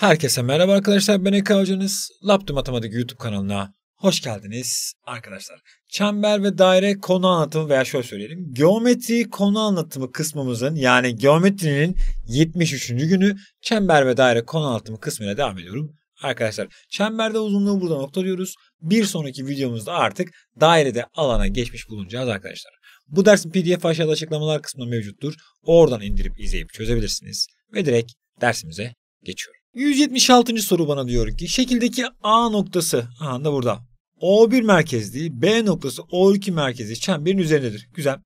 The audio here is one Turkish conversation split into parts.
Herkese merhaba arkadaşlar ben Eka Hocanız. Laptop Matematik YouTube kanalına hoş geldiniz arkadaşlar. Çember ve daire konu anlatımı veya şöyle söyleyelim. Geometri konu anlatımı kısmımızın yani geometrinin 73. günü çember ve daire konu anlatımı kısmına devam ediyorum. Arkadaşlar çemberde uzunluğu burada noktalıyoruz. Bir sonraki videomuzda artık dairede alana geçmiş bulunacağız arkadaşlar. Bu dersin pdf aşağıda açıklamalar kısmında mevcuttur. Oradan indirip izleyip çözebilirsiniz. Ve direkt dersimize geçiyorum. 176. soru bana diyor ki şekildeki A noktası aha da burada. O1 merkezli B noktası O2 merkezi çemberin üzerindedir. Güzel.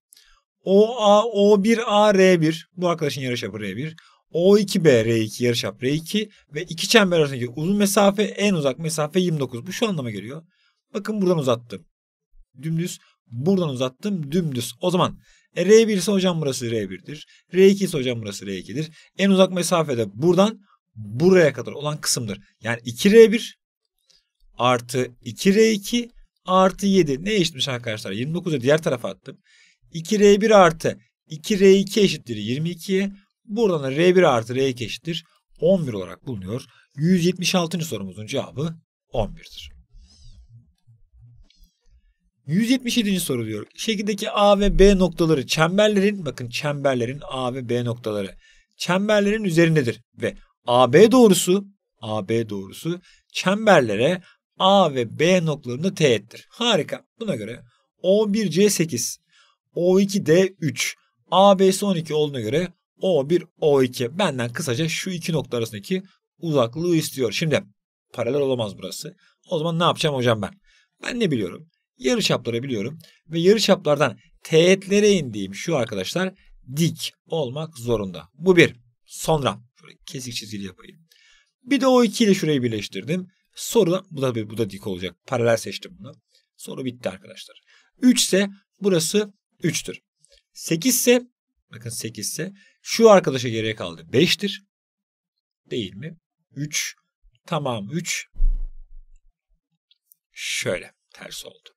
OA, O1A, R1 bu arkadaşın yarıçapı R1. O2B, R2 yarıçap R2 ve iki çember arasındaki uzun mesafe en uzak mesafe 29. Bu şu anlama geliyor. Bakın buradan uzattım. Dümdüz. Buradan uzattım. Dümdüz. O zaman e, R1 ise hocam burası R1'dir. R2 ise hocam burası R2'dir. En uzak mesafede buradan buraya kadar olan kısımdır. Yani 2R1 artı 2R2 artı 7 ne eşitmiş arkadaşlar? 29'u diğer tarafa attım. 2R1 artı 2R2 eşittir 22'ye. Buradan da R1 artı R2 eşittir 11 olarak bulunuyor. 176. sorumuzun cevabı 11'dir. 177. soru diyor. Şekildeki A ve B noktaları çemberlerin bakın çemberlerin A ve B noktaları çemberlerin üzerindedir ve AB doğrusu AB doğrusu çemberlere A ve B noktalarında teğettir. Harika. Buna göre O1C8, O2D3, AB'si 12 olduğuna göre O1, O2. Benden kısaca şu iki nokta arasındaki uzaklığı istiyor. Şimdi paralel olamaz burası. O zaman ne yapacağım hocam ben? Ben ne biliyorum? Yarıçapları biliyorum ve yarıçaplardan teğetlere indiğim şu arkadaşlar dik olmak zorunda. Bu bir. Sonra kesik çizgili yapayım. Bir de o ikiyle şurayı birleştirdim. Sonra bu da bu da dik olacak. Paralel seçtim bunu. Soru bitti arkadaşlar. 3 ise burası 3'tür. 8 ise bakın 8 ise şu arkadaşa geriye kaldı 5'tir. Değil mi? 3 tamam 3 şöyle ters oldu.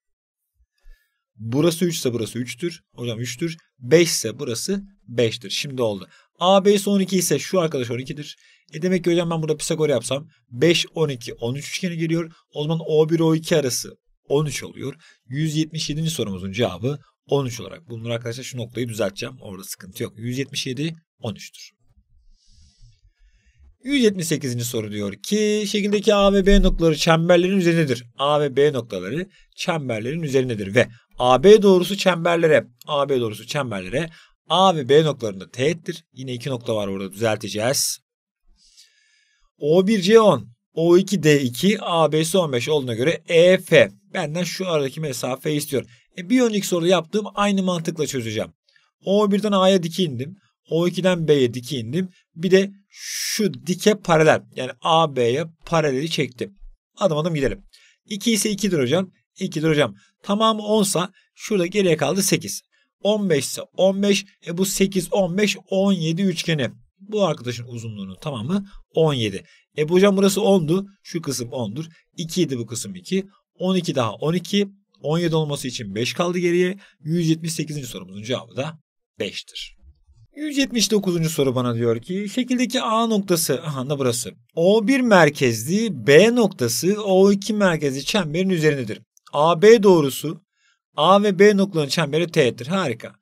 Burası 3 ise burası 3'tür. Hocam 3'tür. 5 ise burası 5'tir. Şimdi oldu. A, B, 12 ise şu arkadaş 12'dir. E demek ki hocam ben burada Pisagor yapsam 5, 12, 13 üçgeni geliyor. O zaman O1, O2 arası 13 oluyor. 177. sorumuzun cevabı 13 olarak. Bunları arkadaşlar şu noktayı düzelteceğim. Orada sıkıntı yok. 177, 13'tür. 178. soru diyor ki şekildeki A ve B noktaları çemberlerin üzerindedir. A ve B noktaları çemberlerin üzerindedir ve AB doğrusu çemberlere, AB doğrusu çemberlere A ve B noktalarında teğettir. Yine iki nokta var orada düzelteceğiz. O1C10, O2D2, ABS15 olduğuna göre EF. Benden şu aradaki mesafe istiyorum. E, bir önceki soruda yaptığım aynı mantıkla çözeceğim. O1'den A'ya dik indim. O2'den B'ye dik indim. Bir de şu dike paralel yani AB'ye paraleli çektim. Adım adım gidelim. 2 ise 2'dir hocam. 2'dir hocam. Tamamı 10 sa şurada geriye kaldı 8. 15 ise 15. E bu 8, 15, 17 üçgeni. Bu arkadaşın uzunluğunun tamamı 17. E bu hocam burası 10'du. Şu kısım 10'dur. 2 idi bu kısım 2. 12 daha 12. 17 olması için 5 kaldı geriye. 178. sorumuzun cevabı da 5'tir. 179. soru bana diyor ki şekildeki A noktası aha da burası. O1 merkezli B noktası O2 merkezli çemberin üzerindedir. AB doğrusu A ve B noktalarının çemberi T'dir. Harika.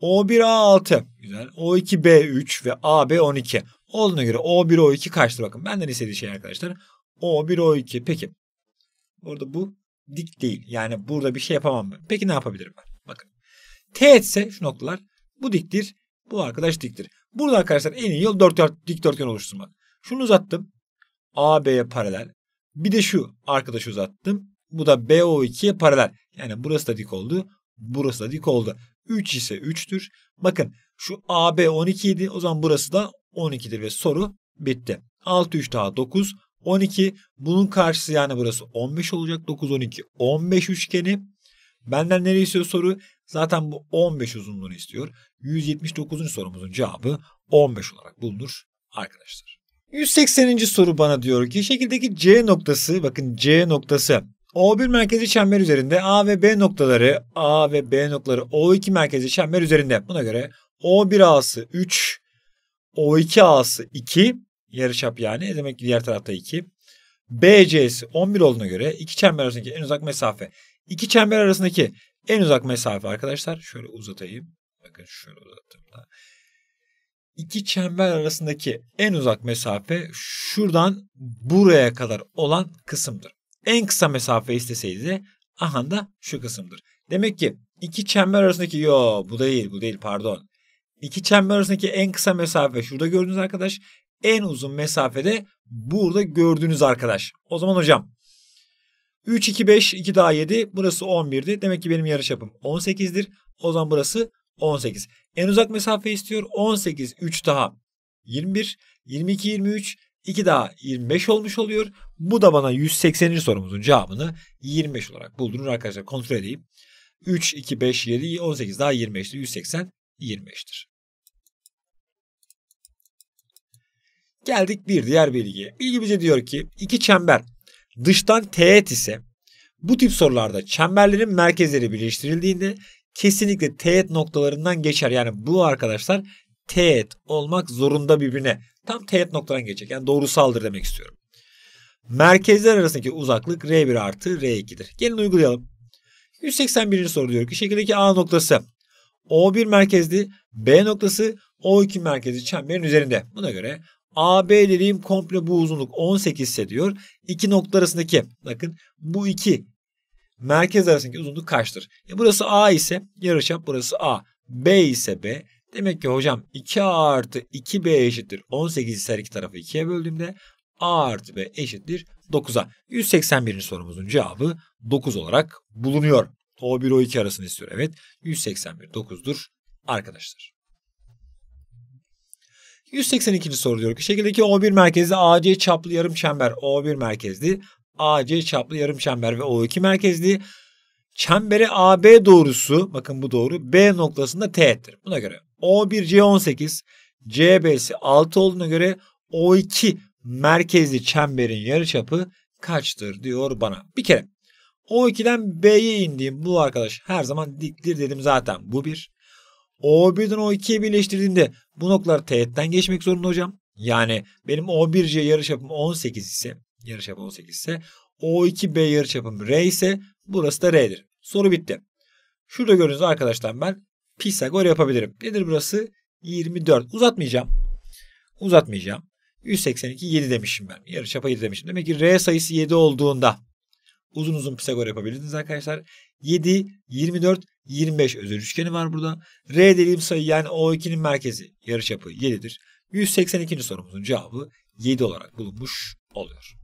O1 A6. Güzel. O2 B3 ve AB 12. Olduğuna göre O1 O2 kaçtır? Bakın benden istediği şey arkadaşlar. O1 O2. Peki. Burada bu dik değil. Yani burada bir şey yapamam ben. Peki ne yapabilirim ben? Bakın. T etse şu noktalar bu diktir. Bu arkadaş diktir. Burada arkadaşlar en iyi yol dört, dikdörtgen oluşturmak. Şunu uzattım. AB'ye paralel. Bir de şu arkadaşı uzattım. Bu da BO2'ye paralel. Yani burası da dik oldu. Burası da dik oldu. 3 ise 3'tür. Bakın şu AB 12 idi. O zaman burası da 12'dir ve soru bitti. 6 3 daha 9 12. Bunun karşısı yani burası 15 olacak. 9 12 15 üçgeni. Benden nereye istiyor soru? Zaten bu 15 uzunluğunu istiyor. 179. sorumuzun cevabı 15 olarak bulunur arkadaşlar. 180. soru bana diyor ki şekildeki C noktası bakın C noktası o1 merkezi çember üzerinde A ve B noktaları A ve B noktaları O2 merkezi çember üzerinde. Buna göre O1 A'sı 3, O2 A'sı 2 yarıçap yani e demek ki diğer tarafta 2. BC'si 11 olduğuna göre iki çember arasındaki en uzak mesafe. İki çember arasındaki en uzak mesafe arkadaşlar şöyle uzatayım. Bakın şöyle uzattığımda. İki çember arasındaki en uzak mesafe şuradan buraya kadar olan kısımdır en kısa mesafe isteseydi aha da şu kısımdır. Demek ki iki çember arasındaki yo bu değil bu değil pardon. İki çember arasındaki en kısa mesafe şurada gördüğünüz arkadaş. En uzun mesafede burada gördüğünüz arkadaş. O zaman hocam 3, 2, 5, 2 daha 7. Burası 11'di. Demek ki benim yarış yapım 18'dir. O zaman burası 18. En uzak mesafe istiyor. 18, 3 daha 21, 22, 23, 2 daha 25 olmuş oluyor. Bu da bana 180. sorumuzun cevabını 25 olarak buldurur arkadaşlar. Kontrol edeyim. 3, 2, 5, 7, 18 daha 25'tir. 180, 25'tir. Geldik bir diğer bilgiye. Bilgi bize diyor ki iki çember dıştan teğet ise bu tip sorularda çemberlerin merkezleri birleştirildiğinde kesinlikle teğet noktalarından geçer. Yani bu arkadaşlar teğet olmak zorunda birbirine tam teğet noktadan geçecek. Yani doğrusaldır demek istiyorum. Merkezler arasındaki uzaklık R1 artı R2'dir. Gelin uygulayalım. 181. soru diyor ki şekildeki A noktası O1 merkezli B noktası O2 merkezli çemberin üzerinde. Buna göre AB dediğim komple bu uzunluk 18 diyor. İki nokta arasındaki bakın bu iki merkez arasındaki uzunluk kaçtır? E burası A ise yarıçap burası A. B ise B. Demek ki hocam 2A artı 2B eşittir. 18 ise her iki tarafı 2'ye böldüğümde a artı b eşittir 9'a. 181. sorumuzun cevabı 9 olarak bulunuyor. O1 O2 arasını istiyor. Evet 181 9'dur arkadaşlar. 182. soru diyor ki şekildeki O1 merkezli AC çaplı yarım çember O1 merkezli AC çaplı yarım çember ve O2 merkezli çembere AB doğrusu bakın bu doğru B noktasında teğettir. Buna göre O1 C18 CB'si 6 olduğuna göre O2 merkezli çemberin yarıçapı kaçtır diyor bana. Bir kere O2'den B'ye indiğim bu arkadaş her zaman diktir dedim zaten bu bir. O1'den O2'ye birleştirdiğinde bu noktalar teğetten geçmek zorunda hocam. Yani benim O1C yarıçapım 18 ise yarıçapı 18 ise O2B yarıçapım R ise burası da R'dir. Soru bitti. Şurada gördüğünüz arkadaşlar ben Pisagor yapabilirim. Nedir burası? 24. Uzatmayacağım. Uzatmayacağım. 182 7 demişim ben. yarı çapa 7 demişim. Demek ki R sayısı 7 olduğunda uzun uzun Pisagor yapabilirsiniz arkadaşlar. 7, 24, 25 özel üçgeni var burada. R dediğim sayı yani O2'nin merkezi yarı yarıçapı 7'dir. 182. sorumuzun cevabı 7 olarak bulunmuş oluyor.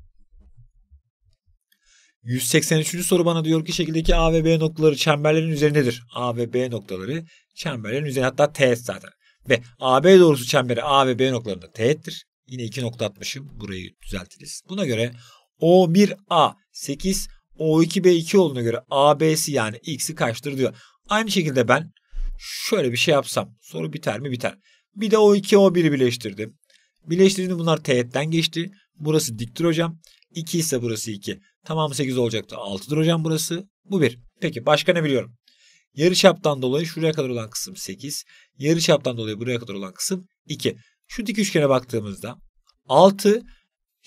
183. soru bana diyor ki şekildeki A ve B noktaları çemberlerin üzerindedir. A ve B noktaları çemberlerin üzerinde hatta teğet zaten. Ve AB doğrusu çemberi A ve B noktalarında teğettir. Yine iki nokta atmışım. Burayı düzeltiriz. Buna göre O1A 8 O2B2 olduğuna göre AB'si yani X'i kaçtır diyor. Aynı şekilde ben şöyle bir şey yapsam soru biter mi biter. Bir de O2 O1'i birleştirdim. Birleştirdim bunlar teğetten geçti. Burası diktir hocam. 2 ise burası 2. Tamam 8 olacaktı. 6'dır hocam burası. Bu 1. Peki başka ne biliyorum? Yarı çaptan dolayı şuraya kadar olan kısım 8. Yarı çaptan dolayı buraya kadar olan kısım 2. Şu dik üçgene baktığımızda 6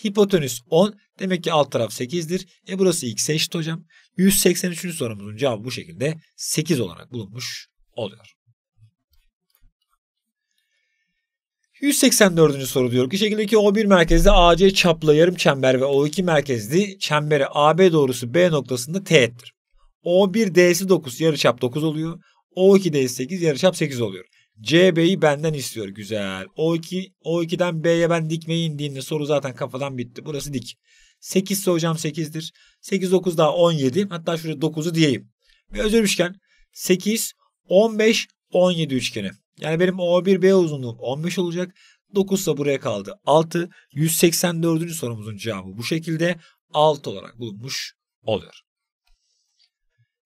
hipotenüs 10 demek ki alt taraf 8'dir. E burası x eşit hocam. 183. sorumuzun cevabı bu şekilde 8 olarak bulunmuş oluyor. 184. soru diyor ki şekildeki O1 merkezli AC çaplı yarım çember ve O2 merkezli çemberi AB doğrusu B noktasında teğettir. O1 D'si 9 yarıçap 9 oluyor. O2 D'si 8 yarıçap 8 oluyor. C B'yi benden istiyor. Güzel. O2 O2'den B'ye ben dikmeye indiğinde soru zaten kafadan bitti. Burası dik. 8 ise hocam 8'dir. 8 9 daha 17. Hatta şuraya 9'u diyeyim. Bir özel üçgen 8 15 17 üçgeni. Yani benim O1 B uzunluğum 15 olacak. 9 ise buraya kaldı. 6 184. sorumuzun cevabı bu şekilde 6 olarak bulunmuş oluyor.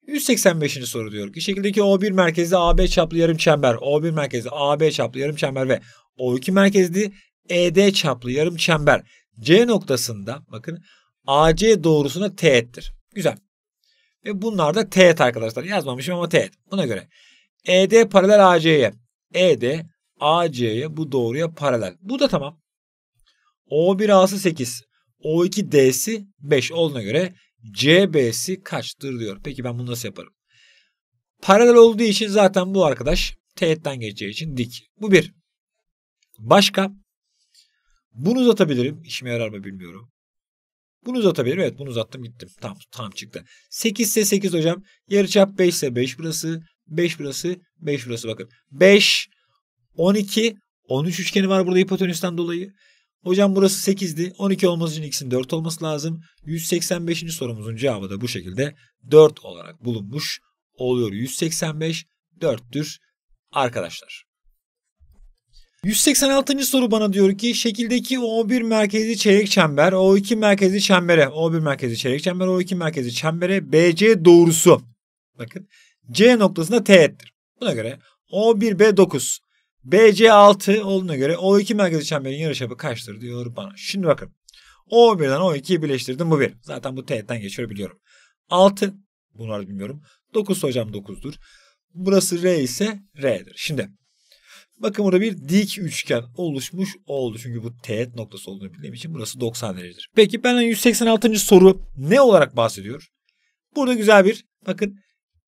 185. soru diyor ki şekildeki O1 merkezli AB çaplı yarım çember, O1 merkezli AB çaplı yarım çember ve O2 merkezli ED çaplı yarım çember C noktasında bakın AC doğrusuna teğettir. Güzel. Ve bunlar da teğet arkadaşlar. Yazmamışım ama teğet. Buna göre ED paralel AC'ye, ED AC'ye bu doğruya paralel. Bu da tamam. O1A'sı 8, O2D'si 5 olduğuna göre CB'si kaçtır diyor. Peki ben bunu nasıl yaparım? Paralel olduğu için zaten bu arkadaş teğetten geçeceği için dik. Bu bir. Başka? Bunu uzatabilirim. İşime yarar mı bilmiyorum. Bunu uzatabilirim. Evet bunu uzattım gittim. Tam tam çıktı. 8 ise 8 hocam. Yarıçap 5 ise 5 burası. 5 burası. 5 burası bakın. 5 12 13 üçgeni var burada hipotenüsten dolayı. Hocam burası 8'di. 12 olması için x'in 4 olması lazım. 185. sorumuzun cevabı da bu şekilde 4 olarak bulunmuş oluyor. 185 4'tür arkadaşlar. 186. soru bana diyor ki şekildeki O1 merkezi çeyrek çember, O2 merkezi çembere, O1 merkezi çeyrek çember, O2 merkezi çembere BC doğrusu. Bakın C noktasında teğettir. Buna göre O1B9, BC6 olduğuna göre O2 merkezi çemberin yarıçapı kaçtır diyor bana. Şimdi bakın. O1'den O2'yi birleştirdim bu 1. Zaten bu teğetten geçiyor biliyorum. 6 bunları bilmiyorum. 9 hocam 9'dur. Burası R ise R'dir. Şimdi bakın burada bir dik üçgen oluşmuş oldu. Çünkü bu teğet noktası olduğunu bildiğim için burası 90 derecedir. Peki benden 186. soru ne olarak bahsediyor? Burada güzel bir bakın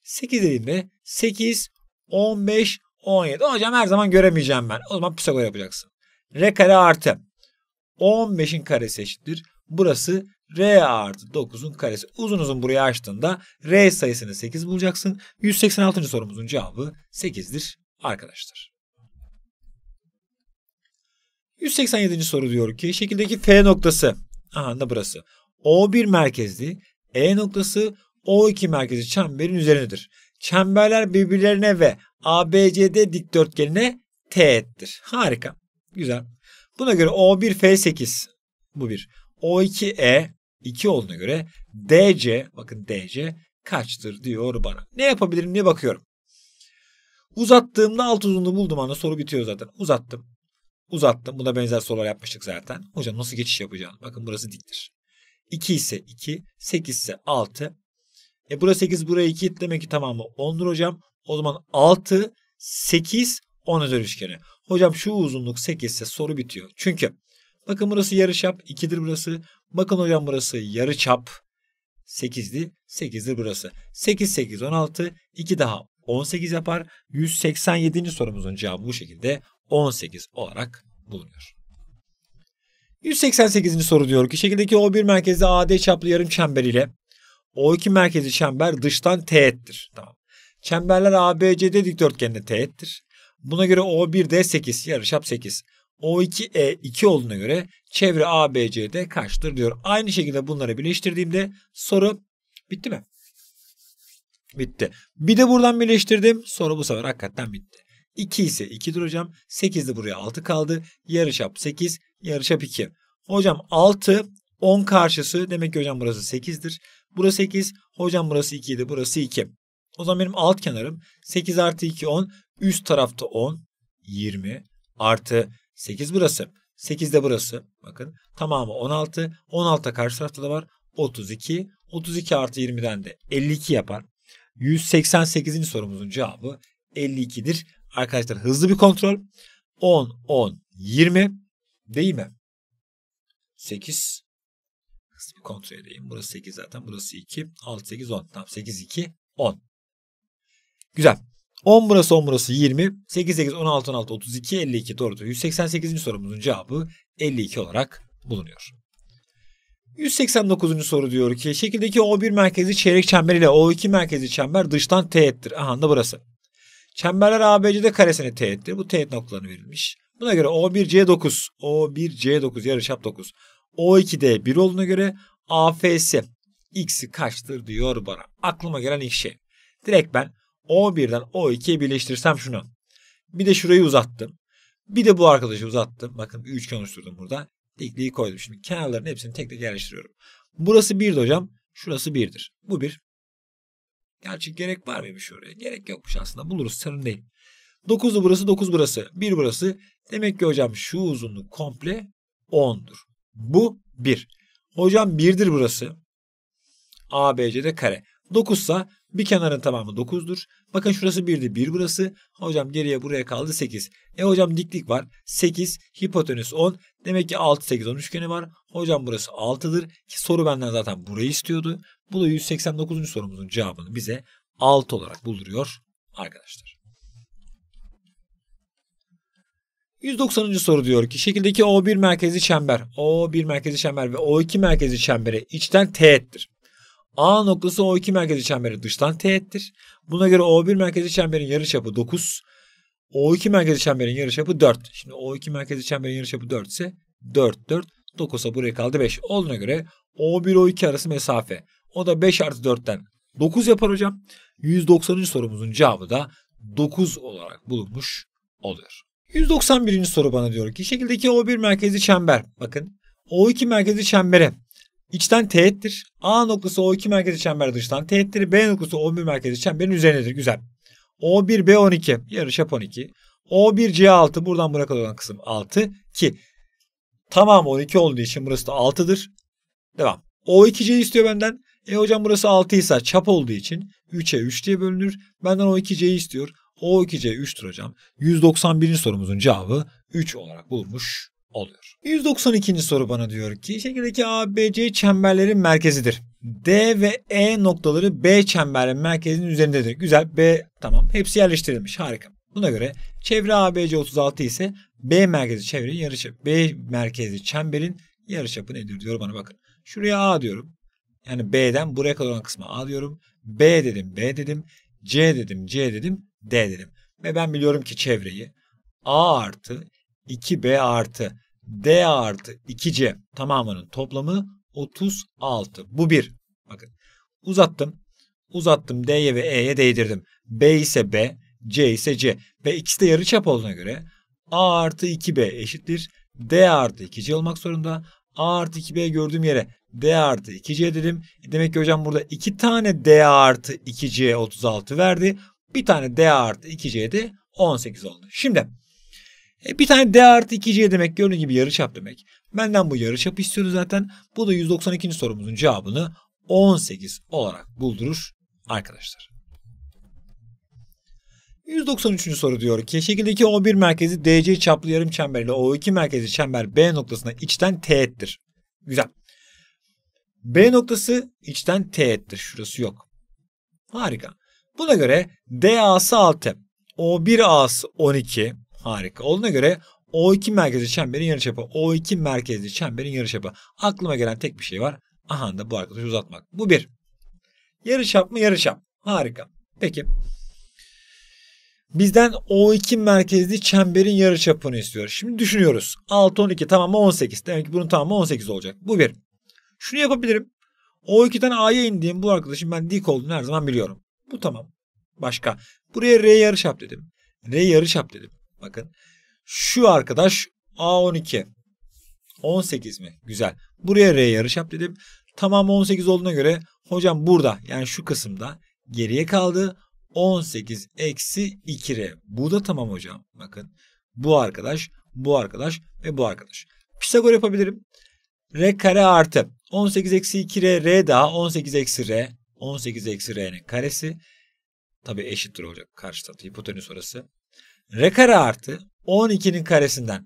8 dediğimde 8, 15, 17. Hocam her zaman göremeyeceğim ben. O zaman Pisagor yapacaksın. R kare artı 15'in karesi eşittir. Burası R artı 9'un karesi. Uzun uzun buraya açtığında R sayısını 8 bulacaksın. 186. sorumuzun cevabı 8'dir arkadaşlar. 187. soru diyor ki şekildeki F noktası aha da burası. O1 merkezli E noktası O2 merkezi çemberin üzerindedir çemberler birbirlerine ve ABCD dikdörtgenine teğettir. Harika. Güzel. Buna göre O1 F8 bu bir. O2 E 2 olduğuna göre DC bakın DC kaçtır diyor bana. Ne yapabilirim diye bakıyorum. Uzattığımda alt uzunluğu buldum anda soru bitiyor zaten. Uzattım. Uzattım. Buna benzer sorular yapmıştık zaten. Hocam nasıl geçiş yapacağım? Bakın burası diktir. 2 ise 2, 8 ise 6, e burası 8 buraya 2 demek ki tamamı 10'dur hocam. O zaman 6, 8, 10 özel üçgeni. Hocam şu uzunluk 8 ise soru bitiyor. Çünkü bakın burası yarıçap 2'dir burası. Bakın hocam burası yarıçap 8'di. 8'dir burası. 8 8 16 2 daha 18 yapar. 187. sorumuzun cevabı bu şekilde 18 olarak bulunuyor. 188. soru diyor ki şekildeki O1 merkezde AD çaplı yarım çember ile o2 merkezi çember dıştan teğettir. Tamam. Çemberler ABCD dikdörtgeninde teğettir. Buna göre O1D 8 yarıçap 8. O2E 2 olduğuna göre çevre ABCD kaçtır diyor. Aynı şekilde bunları birleştirdiğimde soru bitti mi? Bitti. Bir de buradan birleştirdim. Soru bu sefer hakikaten bitti. 2 ise 2 duracağım. 8 de buraya 6 kaldı. Yarıçap 8, yarıçap 2. Hocam 6 10 karşısı demek ki hocam burası 8'dir. Burası 8. Hocam burası 2 idi. Burası 2. O zaman benim alt kenarım 8 artı 2 10. Üst tarafta 10. 20 artı 8 burası. 8 de burası. Bakın tamamı 16. 16 karşı tarafta da var. 32. 32 artı 20'den de 52 yapar. 188. sorumuzun cevabı 52'dir. Arkadaşlar hızlı bir kontrol. 10, 10, 20 değil mi? 8, kısmı kontrol edeyim. Burası 8 zaten. Burası 2. 6, 8, 10. Tamam 8, 2, 10. Güzel. 10 burası 10 burası 20. 8, 8, 16, 16, 32, 52. Doğru. 188. sorumuzun cevabı 52 olarak bulunuyor. 189. soru diyor ki şekildeki O1 merkezi çeyrek çember ile O2 merkezi çember dıştan teğettir. Aha da burası. Çemberler ABC'de karesine teğettir. Bu teğet noktalarını verilmiş. Buna göre O1C9, O1C9 yarıçap 9. O2'de 1 olduğuna göre AF'si x'i kaçtır diyor bana. Aklıma gelen ilk şey. Direkt ben O1'den O2'ye birleştirsem şunu. Bir de şurayı uzattım. Bir de bu arkadaşı uzattım. Bakın bir üçgen oluşturdum burada. Dikliği koydum. Şimdi kenarların hepsini tek tek yerleştiriyorum. Burası 1'di hocam. Şurası 1'dir. Bu 1. Gerçi gerek var mıymış şey oraya? Gerek yokmuş aslında. Buluruz. Sorun değil. 9'lu burası, 9 burası. 1 burası. Demek ki hocam şu uzunluk komple 10'dur. Bu bir. Hocam birdir burası. ABC'de kare. Dokuzsa bir kenarın tamamı dokuzdur. Bakın şurası 1'di bir burası. Hocam geriye buraya kaldı sekiz. E hocam diklik var. Sekiz. hipotenüs on. Demek ki 6 sekiz 10 üçgeni var. Hocam burası altıdır. Ki soru benden zaten burayı istiyordu. Bu da 189. sorumuzun cevabını bize 6 olarak bulduruyor arkadaşlar. 190. soru diyor ki şekildeki O1 merkezi çember, O1 merkezi çember ve O2 merkezi çembere içten teğettir. A noktası O2 merkezi çemberi dıştan teğettir. Buna göre O1 merkezi çemberin yarıçapı 9, O2 merkezi çemberin yarıçapı 4. Şimdi O2 merkezi çemberin yarıçapı 4 ise 4 4 9'a buraya kaldı 5. Olduğuna göre O1 O2 arası mesafe. O da 5 artı 4'ten 9 yapar hocam. 190. sorumuzun cevabı da 9 olarak bulunmuş oluyor. 191. soru bana diyor ki şekildeki O1 merkezi çember. Bakın O2 merkezi çembere içten teğettir. A noktası O2 merkezi çember dıştan teğettir. B noktası O1 merkezi çemberin üzerindedir. Güzel. O1 B12 yarıçap 12. O1 C6 buradan bırakılan olan kısım 6 ki tamam 12 olduğu için burası da 6'dır. Devam. O2C istiyor benden. E hocam burası 6 ise çap olduğu için 3'e 3 diye bölünür. Benden o 2 c istiyor. O2C 3 hocam. 191. sorumuzun cevabı 3 olarak bulmuş oluyor. 192. soru bana diyor ki şekildeki ABC çemberlerin merkezidir. D ve E noktaları B çemberin merkezinin üzerindedir. Güzel B tamam hepsi yerleştirilmiş harika. Buna göre çevre ABC 36 ise B merkezi çevrenin yarıçapı. B merkezi çemberin yarıçapı nedir diyor bana bakın. Şuraya A diyorum. Yani B'den buraya kadar olan kısma A diyorum. B dedim B dedim. C dedim C dedim. D dedim. Ve ben biliyorum ki çevreyi. A artı 2B artı D artı 2C tamamının toplamı 36. Bu bir. Bakın uzattım. Uzattım D'ye ve E'ye değdirdim. B ise B, C ise C. Ve ikisi de yarı çap olduğuna göre A artı 2B eşittir. D artı 2C olmak zorunda. A artı 2B gördüğüm yere D artı 2C dedim. E demek ki hocam burada 2 tane D artı 2C 36 verdi. Bir tane D artı 2C'de c 18 oldu. Şimdi e, bir tane D artı 2C demek gördüğün gibi yarı çap demek. Benden bu yarı çap istiyordu zaten. Bu da 192. sorumuzun cevabını 18 olarak buldurur arkadaşlar. 193. soru diyor ki şekildeki O1 merkezi DC çaplı yarım çember ile O2 merkezi çember B noktasına içten teğettir. Güzel. B noktası içten teğettir. Şurası yok. Harika. Buna göre D A'sı 6, O1 A'sı 12 harika. Olduğuna göre O2 merkezli çemberin yarıçapı, O2 merkezli çemberin yarıçapı. Aklıma gelen tek bir şey var. Aha da bu arkadaşı uzatmak. Bu bir. Yarıçap mı yarıçap? Harika. Peki. Bizden O2 merkezli çemberin yarıçapını istiyor. Şimdi düşünüyoruz. 6 12 tamamı 18. Demek ki bunun tamamı 18 olacak. Bu bir. Şunu yapabilirim. O2'den A'ya indiğim bu arkadaşım ben dik olduğunu her zaman biliyorum. Bu tamam. Başka. Buraya R yarıçap dedim. R yarıçap dedim. Bakın. Şu arkadaş A12. 18 mi? Güzel. Buraya R yarıçap dedim. Tamam 18 olduğuna göre hocam burada yani şu kısımda geriye kaldı. 18 eksi 2R. Bu da tamam hocam. Bakın bu arkadaş, bu arkadaş ve bu arkadaş. Pisagor yapabilirim. R kare artı 18 eksi 2R R daha 18 eksi R 18 eksi r'nin karesi tabi eşittir olacak karşı tarafı hipotenüs orası. R kare artı 12'nin karesinden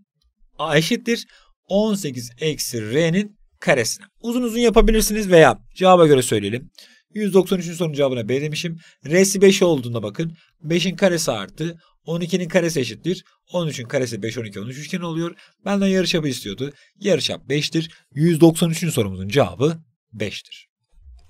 a eşittir 18 eksi r'nin karesine. Uzun uzun yapabilirsiniz veya cevaba göre söyleyelim. 193. sorunun cevabına B demişim. R'si 5 olduğunda bakın 5'in karesi artı 12'nin karesi eşittir. 13'ün karesi 5, 12, 13 üçgen oluyor. Benden yarışapı istiyordu. Yarışap 5'tir. 193. sorumuzun cevabı 5'tir.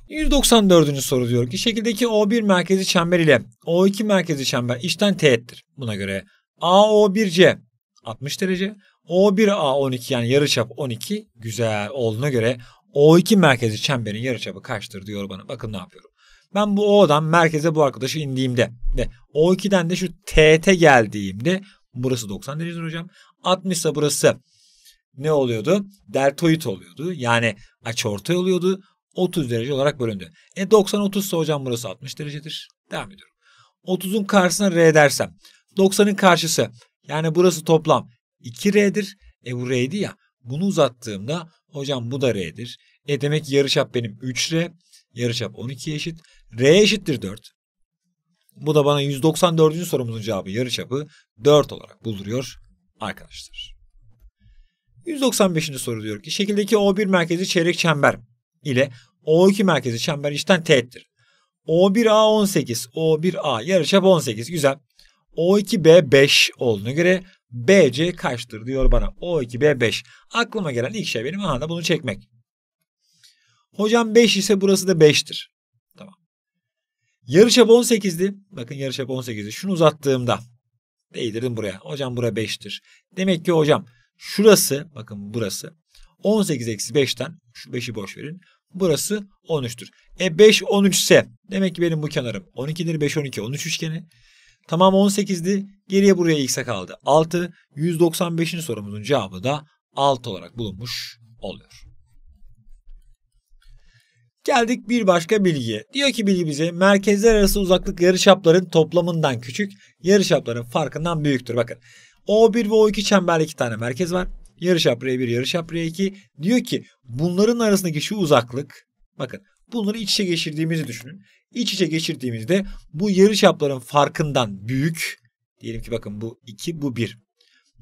194. soru diyor ki şekildeki O1 merkezi çember ile O2 merkezi çember içten teğettir. Buna göre AO1C 60 derece, O1A 12 yani yarıçap 12 güzel olduğuna göre O2 merkezi çemberin yarıçapı kaçtır diyor bana. Bakın ne yapıyorum. Ben bu O'dan merkeze bu arkadaşı indiğimde ve O2'den de şu TT geldiğimde burası 90 derece hocam. 60 ise burası ne oluyordu? Deltoid oluyordu. Yani açıortay oluyordu. 30 derece olarak bölündü. E 90-30 ise hocam burası 60 derecedir. Devam ediyorum. 30'un karşısına R dersem 90'ın karşısı yani burası toplam 2R'dir. E bu R'di ya. Bunu uzattığımda hocam bu da R'dir. E demek yarıçap benim 3R. Yarıçap 12 eşit. R eşittir 4. Bu da bana 194. sorumuzun cevabı yarıçapı 4 olarak bulduruyor arkadaşlar. 195. soru diyor ki şekildeki O1 merkezi çeyrek çember ile o2 merkezi çember içten teğettir. O1A18, O1A yarıçap 18 güzel. O2B 5 olduğuna göre BC kaçtır diyor bana. O2B 5. Aklıma gelen ilk şey benim aha da bunu çekmek. Hocam 5 ise burası da 5'tir. Tamam. Yarıçap 18'di. Bakın yarıçap 18'di. Şunu uzattığımda değdirdim buraya. Hocam bura 5'tir. Demek ki hocam şurası bakın burası 18 eksi 5'ten şu 5'i boş verin. Burası 13'tür. E 5 13 ise demek ki benim bu kenarım 12'dir. 5 12 13 üçgeni. Tamam 18'di. Geriye buraya x'e kaldı. 6 195'in sorumuzun cevabı da 6 olarak bulunmuş oluyor. Geldik bir başka bilgiye. Diyor ki bilgi bize merkezler arası uzaklık yarıçapların toplamından küçük, yarıçapların farkından büyüktür. Bakın O1 ve O2 çemberli iki tane merkez var yarı şapreye 1, yarı şapreye 2 diyor ki bunların arasındaki şu uzaklık bakın bunları iç içe geçirdiğimizi düşünün. İç içe geçirdiğimizde bu yarı çapların farkından büyük diyelim ki bakın bu 2 bu 1.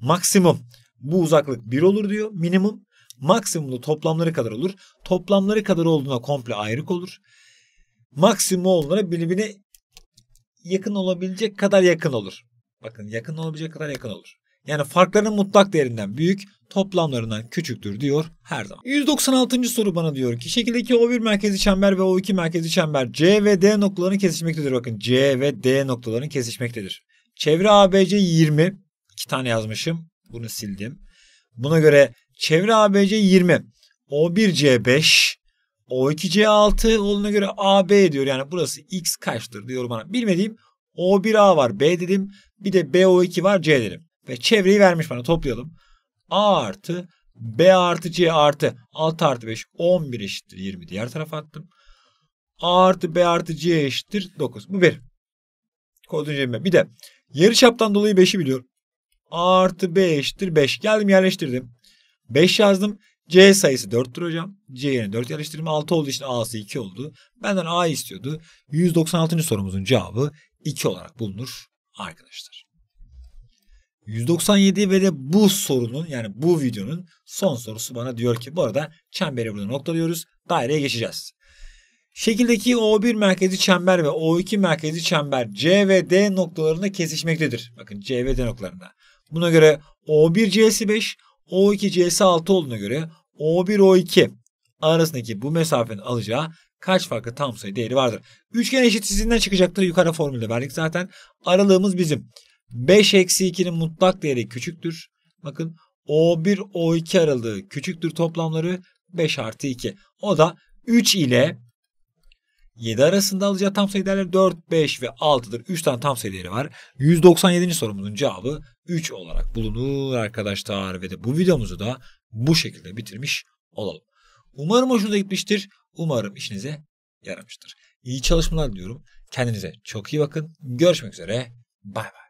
Maksimum bu uzaklık 1 olur diyor minimum. Maksimumda toplamları kadar olur. Toplamları kadar olduğuna komple ayrık olur. Maksimum onlara birbirine yakın olabilecek kadar yakın olur. Bakın yakın olabilecek kadar yakın olur. Yani farkların mutlak değerinden büyük, toplamlarından küçüktür diyor her zaman. 196. soru bana diyor ki şekildeki O1 merkezi çember ve O2 merkezi çember C ve D noktalarını kesişmektedir. Bakın C ve D noktalarını kesişmektedir. Çevre ABC 20. iki tane yazmışım. Bunu sildim. Buna göre çevre ABC 20. O1 C5. O2 C6 olduğuna göre AB diyor. Yani burası X kaçtır diyor bana. Bilmediğim O1A var B dedim. Bir de BO2 var C dedim. Ve çevreyi vermiş bana toplayalım. A artı B artı C artı 6 artı 5 11 eşittir 20 diğer tarafa attım. A artı B artı C eşittir 9. Bu 1. Kodun cebime. Bir de yarı çaptan dolayı 5'i biliyorum. A artı B eşittir 5. Geldim yerleştirdim. 5 yazdım. C sayısı 4'tür hocam. C yerine 4 yerleştirdim. 6 olduğu için A'sı 2 oldu. Benden A istiyordu. 196. sorumuzun cevabı 2 olarak bulunur arkadaşlar. 197 ve de bu sorunun yani bu videonun son sorusu bana diyor ki bu arada çemberi burada noktalıyoruz. Daireye geçeceğiz. Şekildeki O1 merkezi çember ve O2 merkezi çember C ve D noktalarında kesişmektedir. Bakın C ve D noktalarında. Buna göre O1 C'si 5, O2 C'si 6 olduğuna göre O1 O2 arasındaki bu mesafenin alacağı kaç farklı tam sayı değeri vardır? Üçgen eşitsizliğinden çıkacaktır. Yukarı formülde verdik zaten. Aralığımız bizim. 5 eksi 2'nin mutlak değeri küçüktür. Bakın O1 O2 aralığı küçüktür toplamları 5 artı 2. O da 3 ile 7 arasında alacağı tam sayı değerleri 4, 5 ve 6'dır. 3 tane tam sayı değeri var. 197. sorumuzun cevabı 3 olarak bulunur arkadaşlar. Ve de bu videomuzu da bu şekilde bitirmiş olalım. Umarım hoşunuza gitmiştir. Umarım işinize yaramıştır. İyi çalışmalar diliyorum. Kendinize çok iyi bakın. Görüşmek üzere. Bay bay.